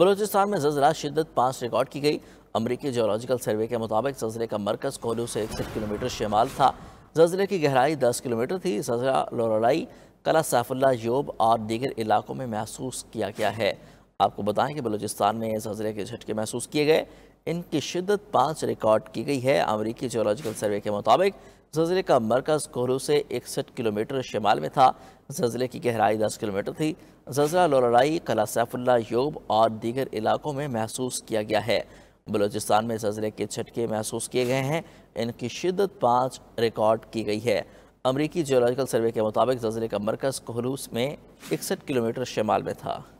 बलोचिस्तान में जजरा शिदत पाँच रिकॉर्ड की गई अमरीकी जोलॉजिकल सर्वे के मुताबिक जजरे का मरकज़ कोलू से इकसठ किलोमीटर शमाल था जजरे की गहराई दस किलोमीटर थी जजरा लोरलाई कला सैफुल्ला योब और दीगर इलाकों में महसूस किया गया है आपको बताएं कि बलूचिस्तान में इस हजरे के झटके महसूस किए गए इनकी शिदत पाँच रिकॉर्ड की गई है अमरीकी जियोलॉजिकल सर्वे के मुताबिक जजरे का मरकज़ कोहरू से इकसठ किलोमीटर शिमाल में था जजरे की गहराई दस किलोमीटर थी जजरा लोलड़ाई कला सैफुल्ला योब और दीगर इलाकों में महसूस किया गया है बलूचिस्तान में जजरे के झटके महसूस किए गए हैं इनकी शिदत पाँच रिकॉर्ड की गई है अमरीकी जियोलॉजिकल सर्वे के मुताबिक जल्जले का मरकज़ कोहरू में इकसठ किलोमीटर शिमाल में था